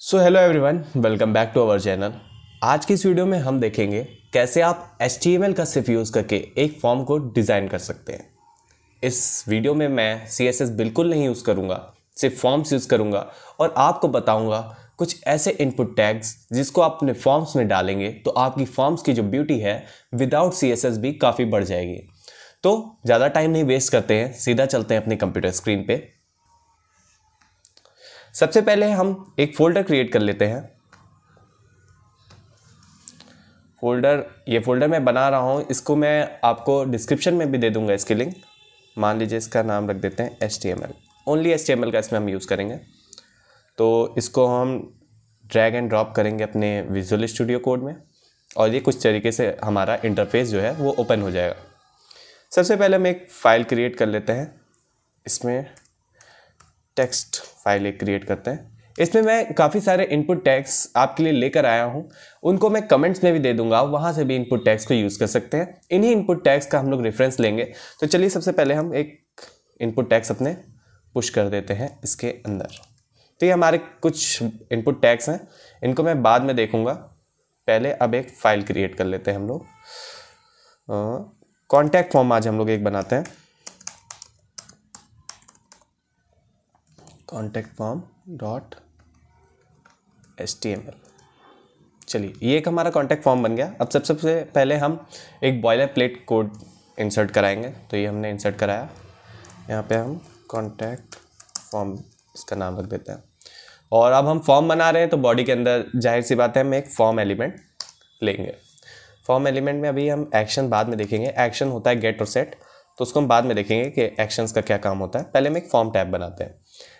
so hello everyone welcome back to our channel आज की इस वीडियो में हम देखेंगे कैसे आप एच का सिर्फ यूज़ करके एक फॉर्म को डिज़ाइन कर सकते हैं इस वीडियो में मैं सी बिल्कुल नहीं यूज़ करूँगा सिर्फ फॉर्म्स यूज़ करूँगा और आपको बताऊँगा कुछ ऐसे इनपुट टैग्स जिसको आप अपने फॉर्म्स में डालेंगे तो आपकी फॉर्म्स की जो ब्यूटी है विदाउट सी भी काफ़ी बढ़ जाएगी तो ज़्यादा टाइम नहीं वेस्ट करते हैं सीधा चलते हैं अपने कंप्यूटर स्क्रीन पर सबसे पहले हम एक फोल्डर क्रिएट कर लेते हैं फोल्डर ये फोल्डर मैं बना रहा हूँ इसको मैं आपको डिस्क्रिप्शन में भी दे दूंगा इसकी लिंक मान लीजिए इसका नाम रख देते हैं H T M L only H T M L का इसमें हम यूज़ करेंगे तो इसको हम ड्रैग एंड ड्रॉप करेंगे अपने विजुअल स्टूडियो कोड में और ये कुछ तरीके से हमारा इंटरफेस जो है वो ओपन हो जाएगा सबसे पहले हम एक फ़ाइल क्रिएट कर लेते हैं इसमें टेक्स्ट एक क्रिएट करते हैं इसमें मैं काफ़ी सारे इनपुट टैक्स आपके लिए लेकर आया हूँ उनको मैं कमेंट्स में भी दे दूंगा वहाँ से भी इनपुट टैक्स को यूज़ कर सकते हैं इन्हीं इनपुट टैक्स का हम लोग रेफरेंस लेंगे तो चलिए सबसे पहले हम एक इनपुट टैक्स अपने पुश कर देते हैं इसके अंदर तो ये हमारे कुछ इनपुट टैक्स हैं इनको मैं बाद में देखूँगा पहले अब एक फ़ाइल क्रिएट कर लेते हैं हम लोग कॉन्टैक्ट फॉर्म आज हम लोग एक बनाते हैं contact form dot S T M L चलिए ये एक हमारा कॉन्टैक्ट फॉर्म बन गया अब सब सबसे पहले हम एक बॉयलर प्लेट कोड इंसर्ट कराएंगे तो ये हमने इंसर्ट कराया यहाँ पे हम कॉन्टैक्ट फॉर्म इसका नाम रख देते हैं और अब हम फॉर्म बना रहे हैं तो बॉडी के अंदर जाहिर सी बात है हम एक फॉर्म एलिमेंट लेंगे फॉर्म एलिमेंट में अभी हम एक्शन बाद में देखेंगे एक्शन होता है गेट और सेट तो उसको हम बाद में देखेंगे कि एक्शंस का क्या काम होता है पहले हम एक फॉर्म टैब बनाते हैं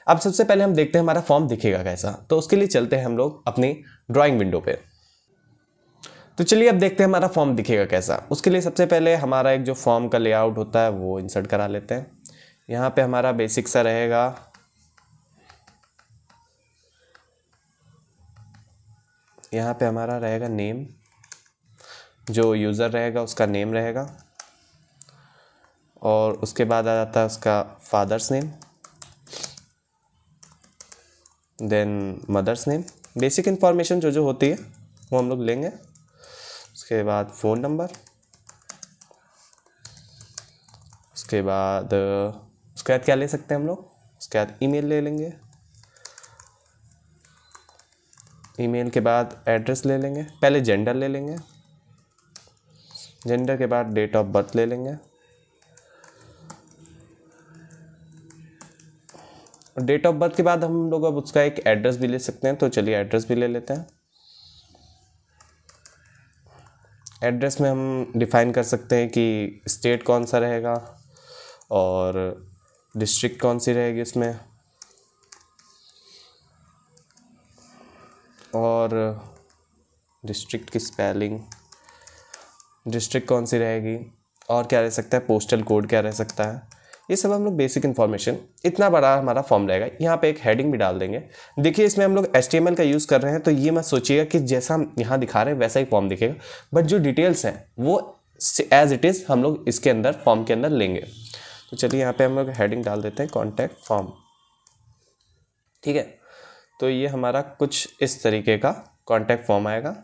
अब सबसे पहले हम देखते हैं हमारा फॉर्म दिखेगा कैसा तो उसके लिए चलते हैं हम लोग अपनी ड्राइंग विंडो पे तो चलिए अब देखते हैं हमारा फॉर्म दिखेगा कैसा उसके लिए सबसे पहले हमारा एक जो फॉर्म का लेआउट होता है वो इंसर्ट करा लेते हैं यहाँ पे हमारा बेसिक सा रहेगा यहाँ पे हमारा रहेगा नेम जो यूज़र रहेगा उसका नेम रहेगा और उसके बाद आ जाता है उसका father's name then mother's name basic information जो जो होती है वो हम लोग लेंगे उसके बाद फ़ोन नंबर उसके बाद उसके बाद क्या ले सकते हैं हम लोग उसके बाद ईमेल ले लेंगे ईमेल के बाद एड्रेस ले लेंगे पहले जेंडर ले लेंगे जेंडर के बाद डेट ऑफ बर्थ ले लेंगे डेट ऑफ बर्थ के बाद हम लोग अब उसका एक एड्रेस भी ले सकते हैं तो चलिए एड्रेस भी ले लेते हैं एड्रेस में हम डिफ़ाइन कर सकते हैं कि स्टेट कौन सा रहेगा और डिस्ट्रिक्ट कौन सी रहेगी इसमें और डिस्ट्रिक्ट की स्पेलिंग डिस्ट्रिक्ट कौन सी रहेगी और क्या रह सकता है पोस्टल कोड क्या रह सकता है ये सब हम लोग बेसिक इन्फॉर्मेशन इतना बड़ा हमारा फॉर्म रहेगा यहाँ पे एक हेडिंग भी डाल देंगे देखिए इसमें हम लोग एस का यूज़ कर रहे हैं तो ये मैं सोचिएगा कि जैसा हम यहाँ दिखा रहे हैं वैसा ही फॉर्म दिखेगा बट जो डिटेल्स हैं वो एज इट इज़ हम लोग इसके अंदर फॉर्म के अंदर लेंगे तो चलिए यहाँ पर हम लोग हेडिंग डाल देते हैं कॉन्टैक्ट फॉर्म ठीक है तो ये हमारा कुछ इस तरीके का कॉन्टैक्ट फॉर्म आएगा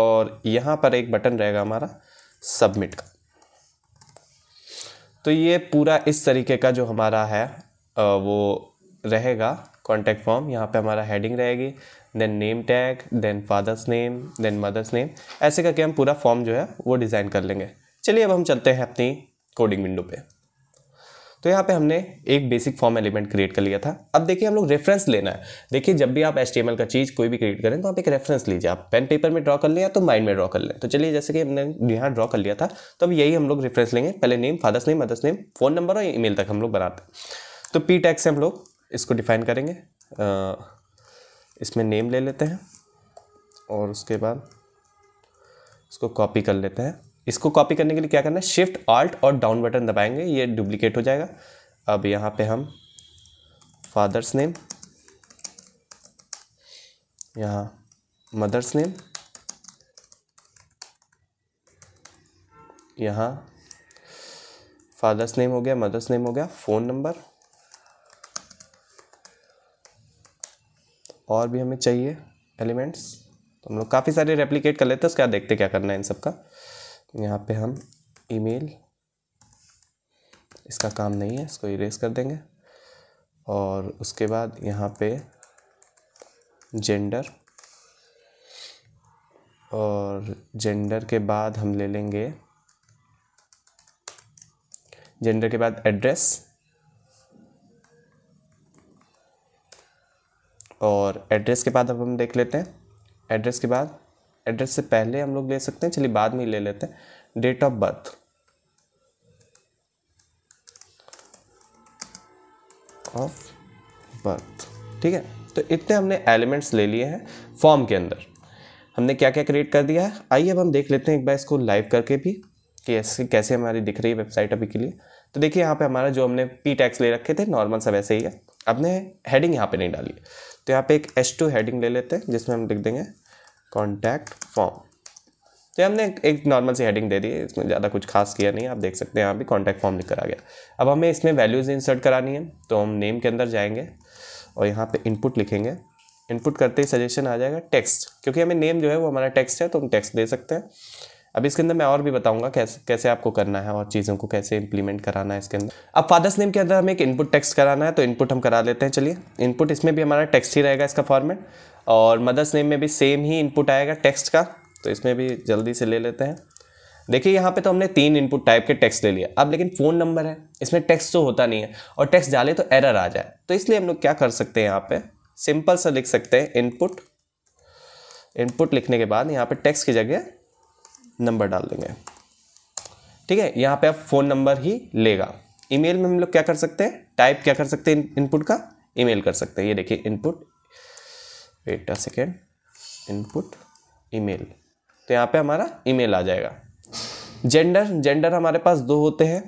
और यहाँ पर एक बटन रहेगा हमारा सबमिट का तो ये पूरा इस तरीके का जो हमारा है वो रहेगा कॉन्टैक्ट फॉर्म यहाँ पे हमारा हेडिंग रहेगी then name tag then father's name then mother's name ऐसे करके हम पूरा फॉर्म जो है वो डिज़ाइन कर लेंगे चलिए अब हम चलते हैं अपनी कोडिंग विंडो पे तो यहाँ पे हमने एक बेसिक फॉर्म एलिमेंट क्रिएट कर लिया था अब देखिए हम लोग रेफरेंस लेना है देखिए जब भी आप एच का चीज़ कोई भी क्रिएट करें तो आप एक रेफरेंस लीजिए आप पेन पेपर में ड्रॉ कर लें या तो माइंड में ड्रॉ कर लें तो चलिए जैसे कि हमने यहाँ ड्रॉ कर लिया था तो अब यही हम लोग रेफरेंस लेंगे पहले name father's name mother's name phone number और ईमेल तक हम लोग बनाते हैं तो पी टैक्स से हम लोग इसको डिफाइन करेंगे इसमें नेम ले लेते हैं और उसके बाद इसको कॉपी कर लेते हैं इसको कॉपी करने के लिए क्या करना है शिफ्ट आल्ट और डाउन बटन दबाएंगे ये डुप्लीकेट हो जाएगा अब यहाँ पे हम फादर्स नेम यहाँ मदर्स नेम यहाँ फादर्स नेम हो गया मदर्स नेम हो गया फ़ोन नंबर और भी हमें चाहिए एलिमेंट्स तो हम लोग काफ़ी सारे रेप्लीकेट कर लेते हैं उसके बाद देखते क्या करना है इन सब का यहाँ पे हम ईमेल इसका काम नहीं है इसको इरेज कर देंगे और उसके बाद यहाँ पे जेंडर और जेंडर के बाद हम ले लेंगे जेंडर के बाद एड्रेस और एड्रेस के बाद अब हम देख लेते हैं एड्रेस के बाद एड्रेस से पहले हम लोग ले सकते हैं चलिए बाद में ही ले लेते हैं date of birth of birth ठीक है तो इतने हमने एलिमेंट्स ले लिए हैं फॉर्म के अंदर हमने क्या क्या क्रिएट कर दिया है आइए अब हम देख लेते हैं एक बार इसको लाइव करके भी कि ऐसे कैसे हमारी दिख रही है वेबसाइट अभी के लिए तो देखिए यहाँ पे हमारा जो हमने पी टैक्स ले रखे थे नॉर्मल सा वैसे ही है आपने हेडिंग यहाँ पे नहीं डाली तो यहाँ पे एक एच टू हेडिंग ले लेते हैं जिसमें हम लिख देंगे कॉन्टैक्ट फॉर्म तो हमने एक नॉर्मल सी हेडिंग दे दी इसमें ज़्यादा कुछ खास किया नहीं आप देख सकते हैं यहाँ भी कॉन्टैक्ट फॉर्म लिख कर आ गया अब हमें इसमें वैल्यूज़ इंसर्ट करानी है तो हम नेम के अंदर जाएंगे और यहाँ पे इनपुट लिखेंगे इनपुट करते ही सजेशन आ जाएगा टेक्स्ट क्योंकि हमें नेम जो है वो हमारा टेक्स्ट है तो हम टेक्स्ट दे सकते हैं अब इसके अंदर मैं और भी बताऊंगा कैसे कैसे आपको करना है और चीज़ों को कैसे इंप्लीमेंट कराना है इसके अंदर अब फादर्स नेम के अंदर हमें एक इनपुट टेक्स्ट कराना है तो इनपुट हम करा लेते हैं चलिए इनपुट इसमें भी हमारा टेक्स्ट ही रहेगा इसका फॉर्मेट और मदर्स नेम में भी सेम ही इनपुट आएगा टेक्स्ट का तो इसमें भी जल्दी से ले लेते हैं देखिए यहाँ पे तो हमने तीन इनपुट टाइप के टेक्स्ट ले लिया अब लेकिन फ़ोन नंबर है इसमें टेक्स्ट तो होता नहीं है और टेक्स्ट डाले तो एरर आ जाए तो इसलिए हम लोग क्या कर सकते हैं यहाँ पे सिंपल सा लिख सकते हैं इनपुट इनपुट लिखने के बाद यहाँ पे टेक्स्ट की जगह नंबर डाल देंगे ठीक है यहाँ पे आप फ़ोन नंबर ही लेगा ईमेल में हम लोग क्या कर सकते हैं टाइप क्या कर सकते हैं इनपुट का ईमेल कर सकते हैं ये देखिए input wait a second input email तो यहाँ पे हमारा ईमेल आ जाएगा जेंडर जेंडर हमारे पास दो होते हैं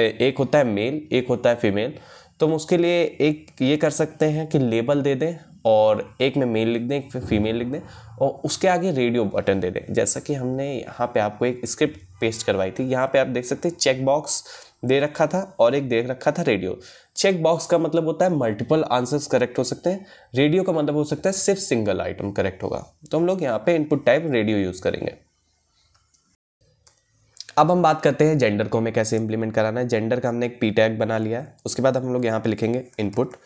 एक होता है मेल एक होता है फीमेल तो हम उसके लिए एक ये कर सकते हैं कि लेबल दे दें और एक में मेल लिख दें एक फीमेल लिख दें और उसके आगे रेडियो बटन दे दें जैसा कि हमने यहाँ पे आपको एक स्क्रिप्ट पेस्ट करवाई थी यहाँ पे आप देख सकते हैं चेक बॉक्स दे रखा था और एक दे रखा था रेडियो चेक बॉक्स का मतलब होता है मल्टीपल आंसर्स करेक्ट हो सकते हैं रेडियो का मतलब हो सकता है सिर्फ सिंगल आइटम करेक्ट होगा तो हम लोग यहाँ पे इनपुट टाइप रेडियो यूज़ करेंगे अब हम बात करते हैं जेंडर को हमें कैसे इंप्लीमेंट कराना है जेंडर का हमने एक पी टैग बना लिया है उसके बाद हम लोग यहाँ पे लिखेंगे इनपुट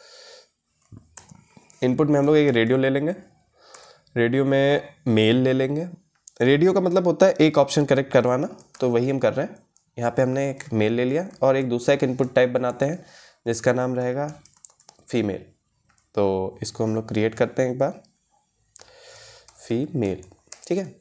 इनपुट में हम लोग एक रेडियो ले लेंगे रेडियो में मेल ले लेंगे रेडियो का मतलब होता है एक ऑप्शन करेक्ट करवाना तो वही हम कर रहे हैं यहाँ पे हमने एक मेल ले लिया और एक दूसरा एक इनपुट टाइप बनाते हैं जिसका नाम रहेगा फीमेल तो इसको हम लोग क्रिएट करते हैं एक बार फीमेल ठीक है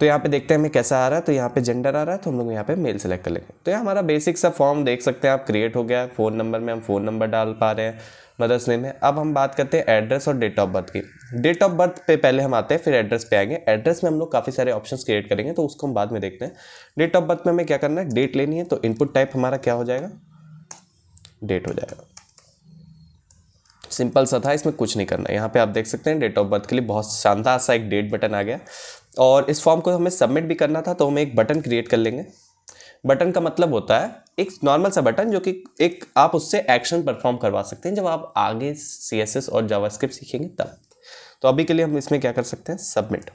तो यहाँ पे देखते हैं हमें कैसा आ रहा है तो यहाँ पे जेंडर आ रहा है तो हम लोग यहाँ पे मेल सेलेक्ट कर लेंगे तो यहाँ हमारा बेसिक सा फॉर्म देख सकते हैं आप क्रिएट हो गया है फ़ोन नंबर में हम फ़ोन नंबर डाल पा रहे हैं मदर्स नेम है अब हम बात करते हैं एड्रेस और डेट ऑफ बर्थ की डेट ऑफ बर्थ पे पहले हम आते हैं फिर एड्रेस पे आएंगे एड्रेस में हम लोग काफ़ी सारे ऑप्शंस क्रिएट करेंगे तो उसको हम बाद में देखते हैं डेट ऑफ बर्थ में हमें क्या करना है डेट लेनी है तो इनपुट टाइप हमारा क्या हो जाएगा डेट हो जाएगा सिंपल सा था इसमें कुछ नहीं करना यहाँ पे आप देख सकते हैं डेट ऑफ बर्थ के लिए बहुत शानदार सा एक डेट बटन आ गया और इस फॉर्म को हमें सबमिट भी करना था तो हम एक बटन क्रिएट कर लेंगे बटन का मतलब होता है एक नॉर्मल सा बटन जो कि एक आप उससे एक्शन परफॉर्म करवा सकते हैं जब आप आगे सी और जावास्क्रिप्ट सीखेंगे तब तो अभी के लिए हम इसमें क्या कर सकते हैं सबमिट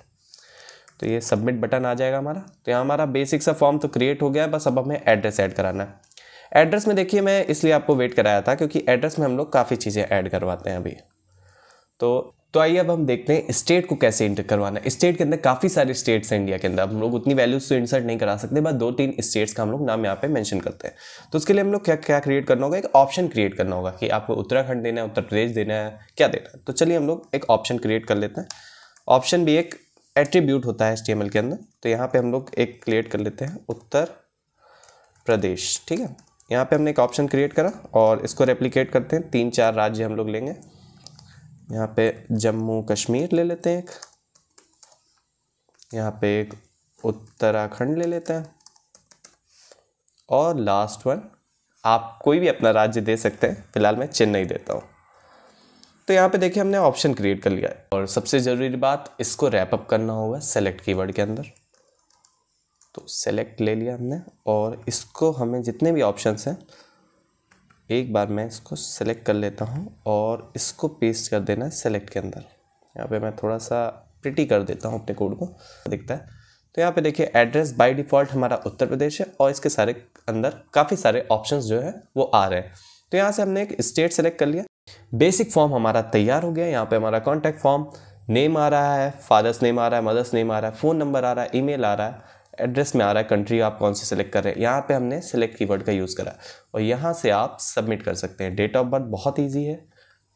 तो ये सबमिट बटन आ जाएगा हमारा तो यहाँ हमारा बेसिक सा फॉर्म तो क्रिएट हो गया है बस अब हमें एड्रेस ऐड कराना है एड्रेस में देखिए मैं इसलिए आपको वेट कराया था क्योंकि एड्रेस में हम लोग काफ़ी चीज़ें ऐड करवाते हैं अभी तो तो आइए अब हम देखते हैं स्टेट को कैसे इंटर करवाना है स्टेट के अंदर काफ़ी सारे स्टेट्स हैं इंडिया के अंदर हम लोग उतनी वैल्यूज तो इंसर्ट नहीं करा सकते बस दो तीन स्टेट्स का हम लोग नाम यहाँ पे मेंशन करते हैं तो उसके लिए हम लोग क्या क्या क्रिएट करना होगा एक ऑप्शन क्रिएट करना होगा कि आपको उत्तराखंड देना है उत्तर प्रदेश देना है क्या देना है तो चलिए हम लोग एक ऑप्शन क्रिएट कर लेते हैं ऑप्शन भी एक एट्रीब्यूट होता है एस के अंदर तो यहाँ पर हम लोग एक क्रिएट कर लेते हैं उत्तर प्रदेश ठीक है यहाँ पर हमने एक ऑप्शन क्रिएट करा और इसको रेप्लीकेट करते हैं तीन चार राज्य हम लोग लेंगे यहाँ पे जम्मू कश्मीर ले लेते हैं एक यहाँ पे एक उत्तराखंड ले लेते हैं और लास्ट वन आप कोई भी अपना राज्य दे सकते हैं फिलहाल मैं चेन्नई देता हूँ तो यहाँ पे देखिए हमने ऑप्शन क्रिएट कर लिया है और सबसे ज़रूरी बात इसको रैप अप करना होगा सेलेक्ट कीवर्ड के अंदर तो सेलेक्ट ले लिया हमने और इसको हमें जितने भी ऑप्शंस हैं एक बार मैं इसको सेलेक्ट कर लेता हूँ और इसको पेस्ट कर देना है सेलेक्ट के अंदर यहाँ पे मैं थोड़ा सा प्रिटी कर देता हूँ अपने कोड को दिखता है तो यहाँ पे देखिए एड्रेस बाय डिफ़ॉल्ट हमारा उत्तर प्रदेश है और इसके सारे अंदर काफ़ी सारे ऑप्शन जो है वो आ रहे हैं तो यहाँ से हमने एक स्टेट सेलेक्ट कर लिया बेसिक फॉर्म हमारा तैयार हो गया यहाँ पर हमारा कॉन्टैक्ट फॉर्म नेम आ रहा है फादर्स नेम आ रहा है मदर्स नेम आ रहा है फ़ोन नंबर आ रहा है ई आ रहा है एड्रेस में आ रहा है कंट्री आप कौन सी सेलेक्ट कर रहे हैं यहाँ पे हमने सेलेक्ट कीवर्ड का यूज़ करा और यहाँ से आप सबमिट कर सकते हैं डेट ऑफ बर्थ बहुत ईजी है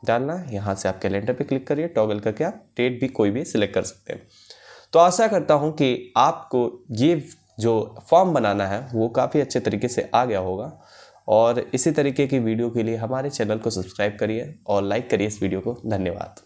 डालना यहाँ से आप कैलेंडर पे क्लिक करिए टॉगल करके आप डेट भी कोई भी सिलेक्ट कर सकते हैं तो आशा करता हूँ कि आपको ये जो फॉर्म बनाना है वो काफ़ी अच्छे तरीके से आ गया होगा और इसी तरीके की वीडियो के लिए हमारे चैनल को सब्सक्राइब करिए और लाइक करिए इस वीडियो को धन्यवाद